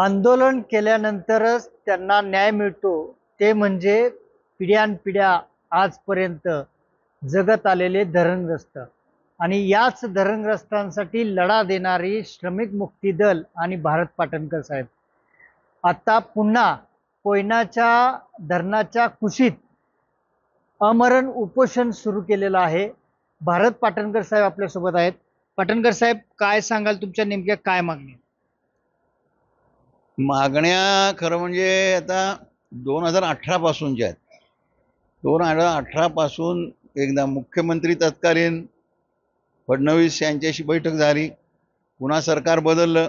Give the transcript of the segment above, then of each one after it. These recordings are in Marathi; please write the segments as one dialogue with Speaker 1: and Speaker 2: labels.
Speaker 1: आंदोलन केल्यानंतरच त्यांना न्याय मिळतो ते म्हणजे पिढ्यानपिढ्या आजपर्यंत जगत आलेले धरणग्रस्त आणि याच धरणग्रस्तांसाठी लढा देणारी श्रमिक मुक्ती दल आणि भारत पाटणकर साहेब आता पुन्हा कोयनाच्या धरणाच्या कुशीत अमरण उपोषण सुरू केलेलं आहे भारत पाटणकर साहेब आपल्यासोबत आहेत पाटणकर साहेब काय सांगाल तुमच्या नेमक्या काय मागणी
Speaker 2: मागण्या खरं म्हणजे आता दोन हजार अठरापासूनच्या आहेत दोन हजार अठरापासून एकदा मुख्यमंत्री तत्कालीन फडणवीस यांच्याशी बैठक झाली पुन्हा सरकार बदललं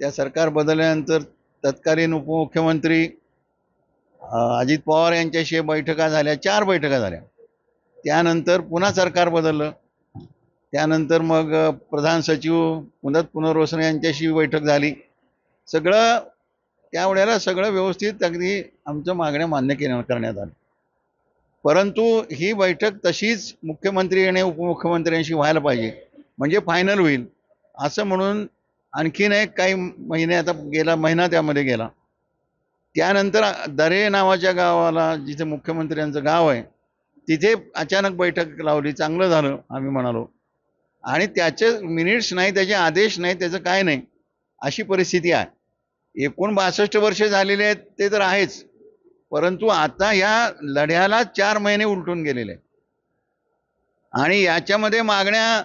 Speaker 2: त्या सरकार बदलल्यानंतर तत्कालीन उपमुख्यमंत्री अजित पवार यांच्याशी बैठका झाल्या चार बैठका झाल्या त्यानंतर पुन्हा सरकार बदललं त्यानंतर मग प्रधान सचिव मुदत पुनर्वसन यांच्याशी बैठक झाली सगळं त्यावेळेला सगळं व्यवस्थित अगदी आमचं मागण्या मान्य केल्या करण्यात आल्या परंतु ही बैठक तशीच मुख्यमंत्री आणि उपमुख्यमंत्र्यांशी व्हायला पाहिजे म्हणजे फायनल होईल असं म्हणून आणखीन एक काही महिने आता गेला महिना त्यामध्ये गेला त्यानंतर दरे नावाच्या गावाला जिथे मुख्यमंत्र्यांचं गाव आहे तिथे अचानक बैठक लावली चांगलं झालं आम्ही म्हणालो आणि त्याचे मिनिट्स नाही त्याचे आदेश नाही त्याचं काय नाही अशी परिस्थिती आहे एकूण बासष्ट वर्षे झालेले आहेत ते तर आहेच परंतु आता या लढ्याला चार महिने उलटून गेलेले आणि याच्यामध्ये मागण्या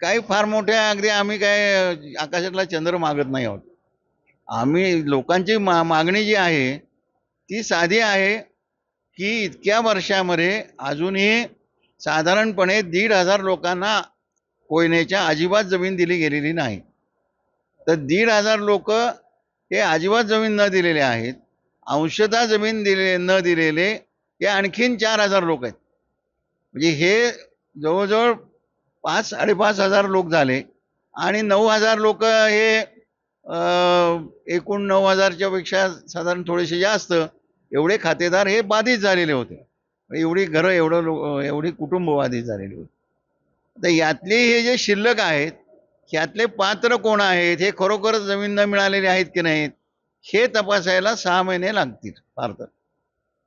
Speaker 2: काही फार मोठ्या अगदी आम्ही काय आकाशातला चंद्र मागत नाही आहोत आम्ही लोकांची मा मागणी जी आहे ती साधी आहे की इतक्या वर्षामध्ये अजूनही साधारणपणे दीड हजार लोकांना कोयनेच्या अजिबात जमीन दिली गेलेली नाही तर दीड हजार लोक हे अजिबात जमीन न दिलेले आहेत अंशतः जमीन दिले न दिलेले हे आणखीन चार हजार लोक आहेत म्हणजे हे जवळजवळ पाच साडेपाच हजार लोक झाले आणि नऊ हजार लोक हे एकूण नऊ हजारच्या पेक्षा साधारण थोडेसे जास्त एवढे खातेदार हे बाधित झालेले होते एवढी घरं एवढं एवढी कुटुंब बाधित झालेली होती तर यातली हे जे शिल्लक आहेत ह्यातले पात्र कोण आहेत हे खरोखरच न मिळालेले आहेत की नाहीत हे तपासायला सहा महिने लागतील भारतात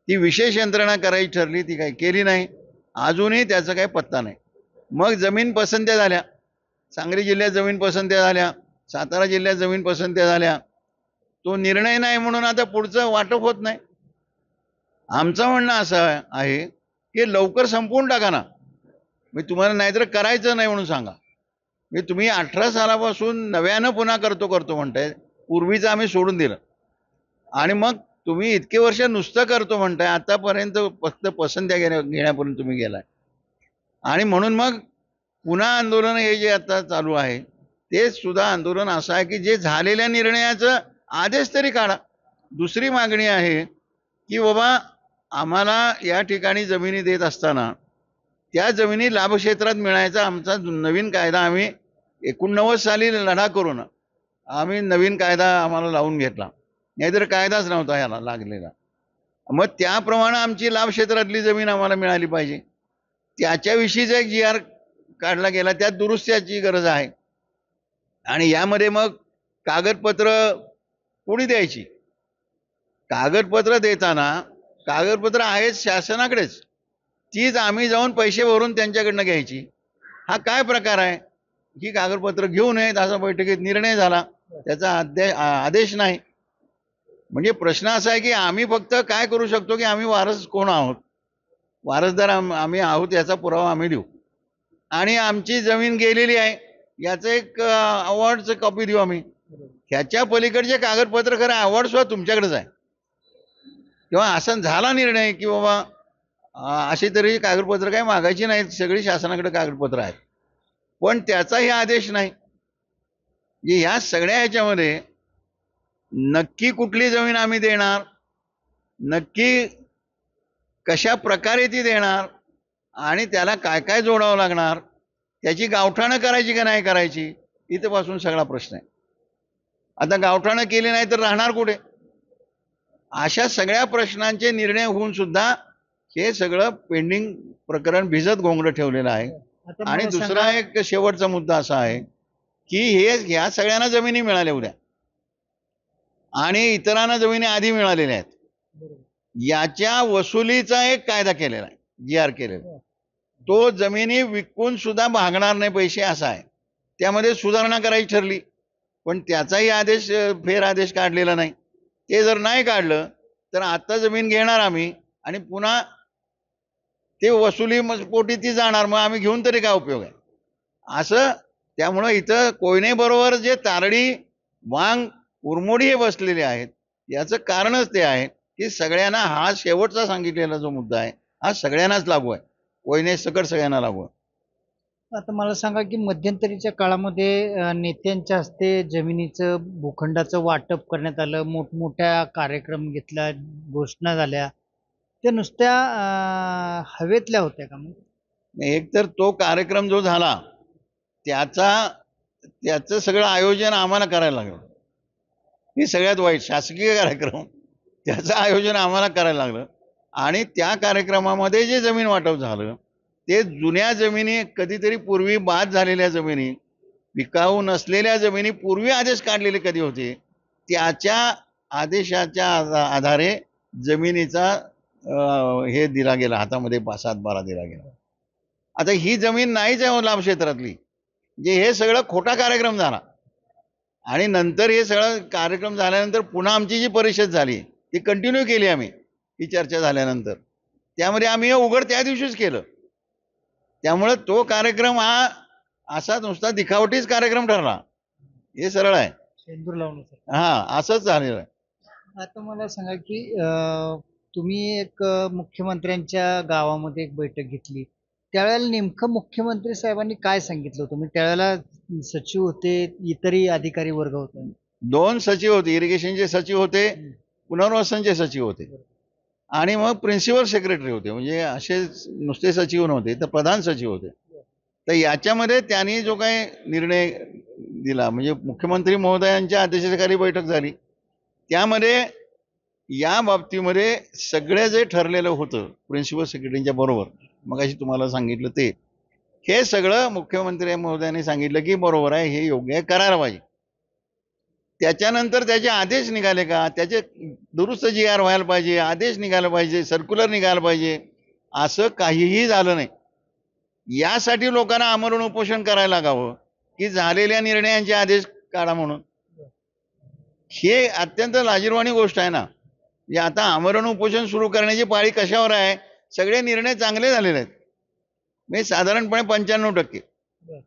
Speaker 2: ती विशेष यंत्रणा करायची ठरली ती काही केली नाही अजूनही त्याचा काही पत्ता नाही मग जमीन पसंत्या झाल्या सांगली जिल्ह्यात जमीन पसंत्या झाल्या सातारा जिल्ह्यात जमीन पसंत्या झाल्या तो निर्णय नाही म्हणून आता पुढचं वाटप होत नाही आमचं म्हणणं असं आहे की लवकर संपवून टाका ना मी तुम्हाला नाहीतर करायचं नाही म्हणून सांगा म्हणजे तुम्ही अठरा सालापासून नव्यानं पुन्हा करतो करतो म्हणताय पूर्वीचं आम्ही सोडून दिलं आणि मग तुम्ही इतके वर्ष नुसतं करतो म्हणताय आतापर्यंत फक्त पसंत्या घेण्या घेण्यापर्यंत तुम्ही गेलाय आणि म्हणून मग पुन्हा आंदोलन हे जे आता चालू आहे ते सुद्धा आंदोलन असं आहे की जे झालेल्या निर्णयाचं आदेश तरी काढा दुसरी मागणी आहे की बाबा आम्हाला या ठिकाणी जमिनी देत असताना त्या जमिनी लाभक्षेत्रात मिळायचा आमचा नवीन कायदा आम्ही एकोणनव्वद साली लढा करून आम्ही नवीन कायदा आम्हाला लावून घेतला नाहीतर कायदाच नव्हता याला लागलेला मग त्याप्रमाणे आमची लाभक्षेत्रातली जमीन आम्हाला मिळाली पाहिजे त्याच्याविषयीचा एक जी आर काढला गेला त्या दुरुस्त्याची गरज आहे आणि यामध्ये मग कागदपत्र कोणी द्यायची कागदपत्र देताना कागदपत्र आहेत शासनाकडेच तीच आम्ही जाऊन पैसे भरून त्यांच्याकडनं घ्यायची हा काय प्रकार आहे ही कागदपत्र घेऊ नयेत असा बैठकीत निर्णय झाला त्याचा आदेश नाही म्हणजे प्रश्न असा आहे की आम्ही फक्त काय करू शकतो की आम्ही वारस कोण आहोत वारसदार आम्ही आहोत याचा पुरावा आम्ही देऊ आणि आमची जमीन गेलेली आहे याचं एक अवॉर्डचं कॉपी देऊ आम्ही ह्याच्या पलीकडचे कागदपत्र खरं अवॉर्ड सुद्धा तुमच्याकडेच आहे किंवा असा झाला निर्णय की बाबा अशी तरी कागदपत्र काही मागायची नाहीत सगळी शासनाकडे कागदपत्र आहेत पण त्याचाही आदेश नाही ह्या सगळ्या ह्याच्यामध्ये नक्की कुठली जमीन आम्ही देणार नक्की कशा प्रकारे ती देणार आणि त्याला काय काय जोडावं लागणार त्याची गावठाणं करायची का नाही करायची इथंपासून सगळा प्रश्न आहे आता गावठाणं केली नाही तर राहणार कुठे अशा सगळ्या प्रश्नांचे निर्णय होऊन सुद्धा हे सगळं पेंडिंग प्रकरण भिजत घोंगड ठेवलेलं आहे आणि दुसरा एक शेवटचा मुद्दा असा आहे की हे ह्या सगळ्यांना जमिनी मिळाल्या उद्या आणि इतरांना जमिनी आधी मिळालेल्या आहेत याच्या वसुलीचा एक कायदा केलेला आहे जी आर केलेला तो जमिनी विकून सुद्धा भागणार नाही पैसे असा आहे त्यामध्ये सुधारणा करायची ठरली पण त्याचाही आदेश फेर आदेश काढलेला नाही ते जर नाही काढलं तर आता जमीन घेणार आम्ही आणि पुन्हा ते वसुली पोटी ती जाणार मग आम्ही घेऊन तरी काय उपयोग आहे असं त्यामुळं इथं कोयनेबरोबर जे तारडी वांग उरमोडी हे बसलेले आहेत याचं कारणच ते आहे की सगळ्यांना हा शेवटचा सांगितलेला जो मुद्दा आहे हा सगळ्यांनाच लागू आहे कोयने सकट सगळ्यांना लागू आहे
Speaker 1: आता मला सांगा की मध्यंतरीच्या काळामध्ये नेत्यांच्या हस्ते जमिनीचं भूखंडाचं वाटप करण्यात आलं मोठमोठ्या कार्यक्रम घेतला घोषणा झाल्या त्या नुसत्या हवेतल्या होत्या का मग
Speaker 2: एकतर तो कार्यक्रम जो झाला त्याचा त्याचं सगळं आयोजन आम्हाला करायला लागलं हे सगळ्यात वाईट शासकीय कार्यक्रम त्याचं आयोजन आम्हाला करायला लागलं आणि त्या कार्यक्रमामध्ये जे जमीन वाटप झालं ते जुन्या जमिनी कधीतरी पूर्वी बाद झालेल्या जमिनी विकाऊ नसलेल्या जमिनी पूर्वी आदेश काढलेले कधी होते त्याच्या आदेशाच्या आधारे जमिनीचा हे दिला गेला हातामध्ये पाच सात बारा दिला गेला आता ही जमीन नाहीच आहे लाभ क्षेत्रातली जे म्हणजे हे सगळं खोटा कार्यक्रम झाला आणि नंतर हे सगळं कार्यक्रम झाल्यानंतर पुन्हा आमची जी परिषद झाली ती कंटिन्यू केली आम्ही ही चर्चा झाल्यानंतर त्यामध्ये आम्ही हे उघड त्या दिवशीच केलं त्यामुळे तो कार्यक्रम हा असा नुसता दिखावटीच कार्यक्रम ठरला हे सरळ आहे हा असंच झालेलं आहे
Speaker 1: आता मला सांगा की तुम्ही एक मुख्यमंत्र्यांच्या गावामध्ये एक बैठक घेतली त्यावेळेला नेमकं मुख्यमंत्री साहेबांनी काय सांगितलं होतं म्हणजे त्यावेळेला सचिव होते इतरही अधिकारी वर्ग होते
Speaker 2: दोन सचिव होते इरिगेशनचे सचिव होते पुनर्वसनचे सचिव होते आणि मग प्रिन्सिपल सेक्रेटरी होते म्हणजे असे नुसते सचिव नव्हते तर प्रधान सचिव होते तर याच्यामध्ये त्यांनी जो काही निर्णय दिला म्हणजे मुख्यमंत्री महोदयांच्या अध्यक्षतेखाली बैठक झाली त्यामध्ये या बाबतीमध्ये सगळं जे ठरलेलं होतं प्रिन्सिपल सेक्रेटरींच्या बरोबर मग अशी तुम्हाला सांगितलं ते हे सगळं मुख्यमंत्री महोदयाने सांगितलं की बरोबर आहे हे योग्य आहे करायला पाहिजे त्याच्यानंतर त्याचे आदेश निघाले का त्याचे दुरुस्त जी आर व्हायला पाहिजे आदेश निघायला पाहिजे सर्क्युलर निघायला पाहिजे असं काहीही झालं नाही यासाठी लोकांना आमरण उपोषण करायला लागावं की झालेल्या निर्णयांचे आदेश काढा म्हणून हे अत्यंत लाजीरवाणी गोष्ट आहे ना आता आमरण उपोषण सुरू करण्याची पाळी कशावर आहे सगळे निर्णय चांगले झालेले आहेत म्हणजे साधारणपणे पंच्याण्णव टक्के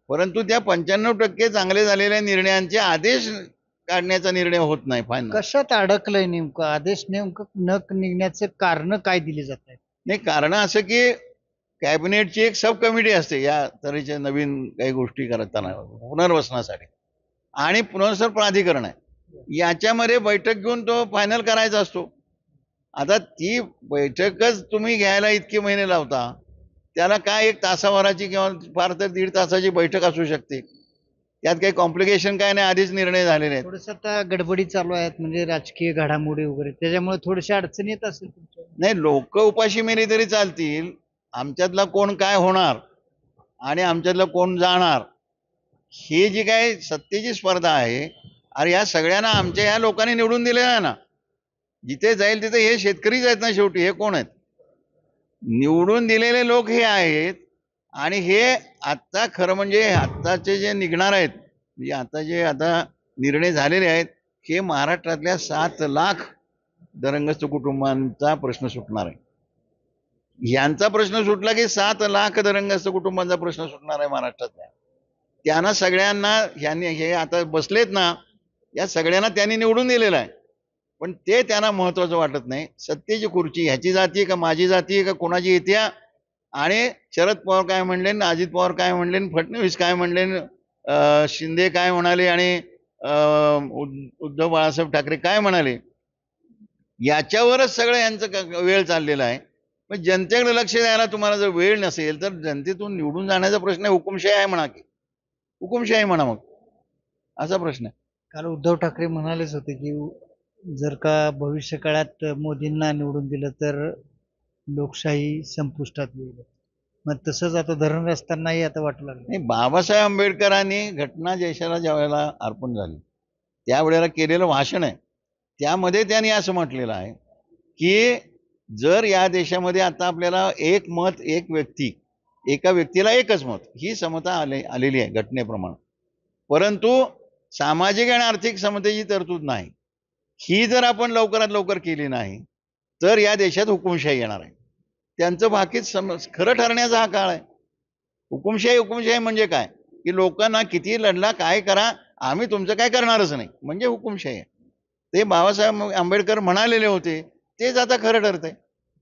Speaker 2: परंतु त्या पंच्याण्णव टक्के चांगले झालेल्या निर्णयांचे आदेश काढण्याचा निर्णय होत नाही फायनल
Speaker 1: कशात अडकलंय नेमकं आदेश नेमकं न निघण्याचे कारण काय दिले जात नाही कारण
Speaker 2: असं की कॅबिनेटची एक सब कमिटी असते या तऱ्हेच्या नवीन काही गोष्टी करताना पुनर्वसनासाठी आणि पुनर्वसन प्राधिकरण आहे याच्यामध्ये बैठक घेऊन तो फायनल करायचा असतो आता ती बैठकच तुम्ही घ्यायला इतके महिने लावता त्याला काय एक तासाभराची किंवा फार तर दीड तासाची बैठक असू शकते
Speaker 1: त्यात काही कॉम्प्लिकेशन काय
Speaker 2: नाही आधीच निर्णय झालेले आहेत
Speaker 1: थोडस आता गडबडी चालू आहेत म्हणजे राजकीय घडामोडी वगैरे त्याच्यामुळे थोडीशी अडचणी येत असेल नाही
Speaker 2: लोक उपाशी मेली तरी चालतील आमच्यातला कोण काय होणार आणि आमच्यातला कोण जाणार ही जी काय सत्तेची स्पर्धा आहे अरे या सगळ्यांना आमच्या या लोकांनी निवडून दिलेलं आहे ना जिथे जाईल तिथे हे शेतकरीच आहेत ना शेवटी हे कोण आहेत निवडून दिलेले लोक हे आहेत आणि हे आत्ता खरं म्हणजे आत्ताचे जे निघणार आहेत म्हणजे आता जे आता निर्णय झालेले आहेत हे महाराष्ट्रातल्या सात लाख दरंगस्थ कुटुंबांचा प्रश्न सुटणार आहे यांचा प्रश्न सुटला की सात लाख दरंगस्थ कुटुंबांचा प्रश्न सुटणार आहे महाराष्ट्रातल्या त्यांना सगळ्यांना ह्यांनी हे आता बसलेत ना या सगळ्यांना त्यांनी निवडून दिलेलं आहे पण ते त्यांना महत्वाचं वाटत नाही सत्तेची खुर्ची ह्याची जाती का माझी जाती का कोणाची येते आणि शरद पवार काय म्हणले अजित पवार काय म्हणले फडणवीस काय म्हणले शिंदे काय म्हणाले आणि उद्धव बाळासाहेब ठाकरे काय म्हणाले याच्यावरच सगळं यांचं वेळ चाललेला आहे मग जनतेकडे लक्ष द्यायला तुम्हाला जर वेळ नसेल तर जनतेतून निवडून जाण्याचा प्रश्न आहे हुकुमशाही आहे म्हणा की हुकुमशाही म्हणा मग असा प्रश्न आहे
Speaker 1: कारण उद्धव ठाकरे म्हणालेच होते की जर का भविष्य काळात मोदींना निवडून दिलं तर लोकशाही संपुष्टात येईल मग तसंच आता धरण असतानाही आता वाटलं नाही
Speaker 2: बाबासाहेब आंबेडकरांनी घटना जयशाला ज्या वेळेला अर्पण झाली त्यावेळेला केलेलं भाषण आहे त्यामध्ये त्यांनी असं म्हटलेलं आहे की जर या देशामध्ये आता आपल्याला एक मत एक व्यक्ती एका व्यक्तीला एकच मत ही समता आले आलेली आहे घटनेप्रमाणे परंतु सामाजिक आणि आर्थिक समतेची तरतूद नाही ही जर आपण लवकरात लवकर केली नाही तर या देशात हुकुमशाही येणार आहे त्यांचं भाकीत सम खरं ठरण्याचा हा काळ आहे हुकुमशाही हुकुमशाही म्हणजे काय की लोकांना किती लढला काय करा आम्ही तुमचं काय करणारच नाही म्हणजे हुकुमशाही ते बाबासाहेब आंबेडकर म्हणालेले होते तेच आता खरं ठरतंय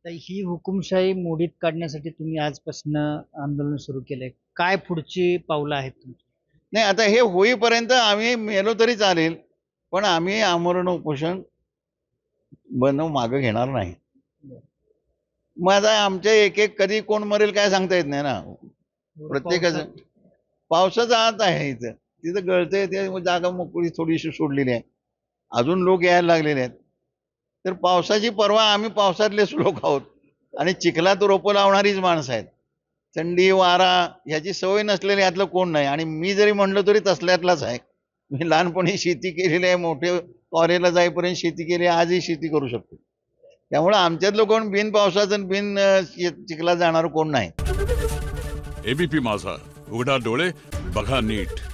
Speaker 1: तर ही हुकुमशाही मोडीत काढण्यासाठी तुम्ही आजपासून आंदोलन सुरू केलंय काय पुढची पावलं आहेत तुमची
Speaker 2: नाही आता हे होईपर्यंत आम्ही मेलो तरी चालेल पण आम्ही आमरण उपोषण बनव मागं घेणार नाही माझा आमच्या एक एक कधी कोण मरेल काय सांगता येत नाही ना प्रत्येकाच पावसाचं आत आहे इथं तिथं आहे ते जागा मोकळी थोडीशी सोडलेली आहे अजून लोक यायला लागलेले आहेत तर पावसाची पर्वा आम्ही पावसातलेच लोक आहोत आणि चिखलात रोपं लावणारीच माणसं आहेत थंडी वारा ह्याची सवय नसलेली यातलं कोण नाही आणि मी जरी म्हणलो तरी तसल्यातलाच आहे मी लहानपणी शेती केलेली आहे मोठे कॉरेला जाईपर्यंत शेती केली आजही शेती करू शकतो त्यामुळे आमच्यात लोक बिन पावसाचं बिन चिखला जाणार कोण नाही एबीपी माझा उघडा डोळे बघा नीट